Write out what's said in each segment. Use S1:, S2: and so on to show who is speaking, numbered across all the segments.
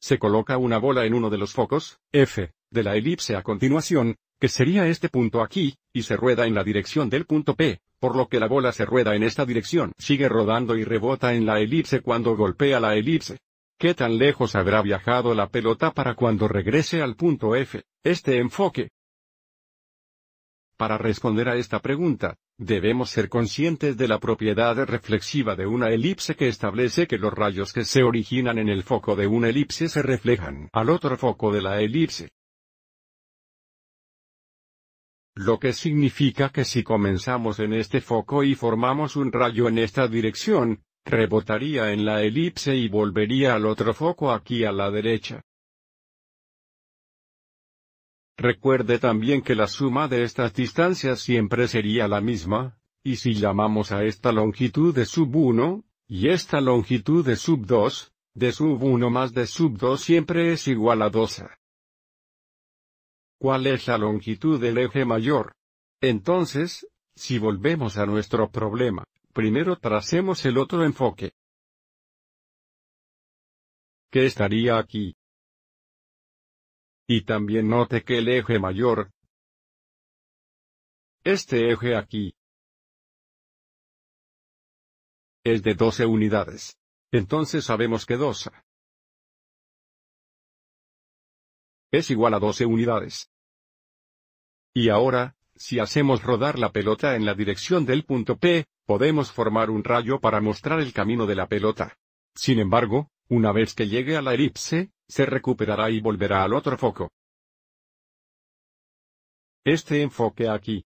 S1: Se coloca una bola en uno de los focos, F, de la elipse a continuación, que sería este punto aquí, y se rueda en la dirección del punto P, por lo que la bola se rueda en esta dirección, sigue rodando y rebota en la elipse cuando golpea la elipse. ¿Qué tan lejos habrá viajado la pelota para cuando regrese al punto F? Este enfoque, para responder a esta pregunta, debemos ser conscientes de la propiedad reflexiva de una elipse que establece que los rayos que se originan en el foco de una elipse se reflejan al otro foco de la elipse. Lo que significa que si comenzamos en este foco y formamos un rayo en esta dirección, rebotaría en la elipse y volvería al otro foco aquí a la derecha. Recuerde también que la suma de estas distancias siempre sería la misma, y si llamamos a esta longitud de sub 1, y esta longitud de sub 2, de sub 1 más de sub 2 siempre es igual a 2. ¿Cuál es la longitud del eje mayor? Entonces, si volvemos a nuestro problema, primero tracemos el otro enfoque.
S2: ¿Qué estaría aquí? Y también note que el eje mayor, este eje aquí, es de 12 unidades. Entonces
S3: sabemos que 2 es igual a
S1: 12 unidades. Y ahora, si hacemos rodar la pelota en la dirección del punto P, podemos formar un rayo para mostrar el camino de la pelota. Sin embargo, una vez que llegue a la elipse, se recuperará y volverá al otro foco.
S3: Este enfoque aquí.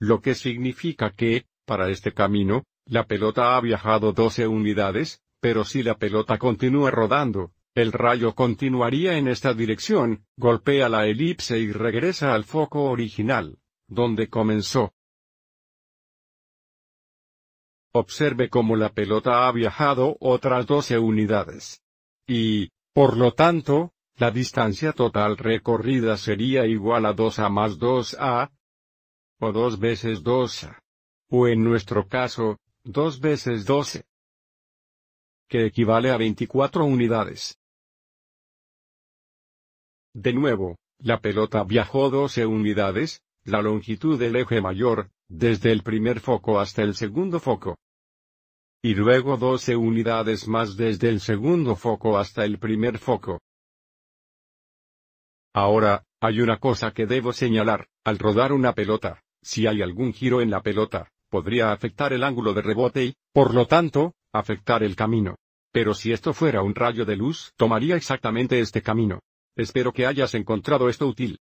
S1: Lo que significa que, para este camino, la pelota ha viajado 12 unidades, pero si la pelota continúa rodando, el rayo continuaría en esta dirección, golpea la elipse y regresa al foco original, donde comenzó. Observe cómo la pelota ha viajado otras 12 unidades y, por lo tanto, la distancia total recorrida sería igual a 2a más 2a, o 2 veces 2a, o en nuestro caso, 2 veces 12, e, que equivale a 24 unidades. De nuevo, la pelota viajó 12 unidades, la longitud del eje mayor, desde el primer foco hasta el segundo foco y luego 12 unidades más desde el segundo foco hasta el primer foco. Ahora, hay una cosa que debo señalar, al rodar una pelota, si hay algún giro en la pelota, podría afectar el ángulo de rebote y, por lo tanto, afectar el camino. Pero si esto fuera un rayo de luz, tomaría exactamente este camino. Espero
S3: que hayas encontrado esto útil.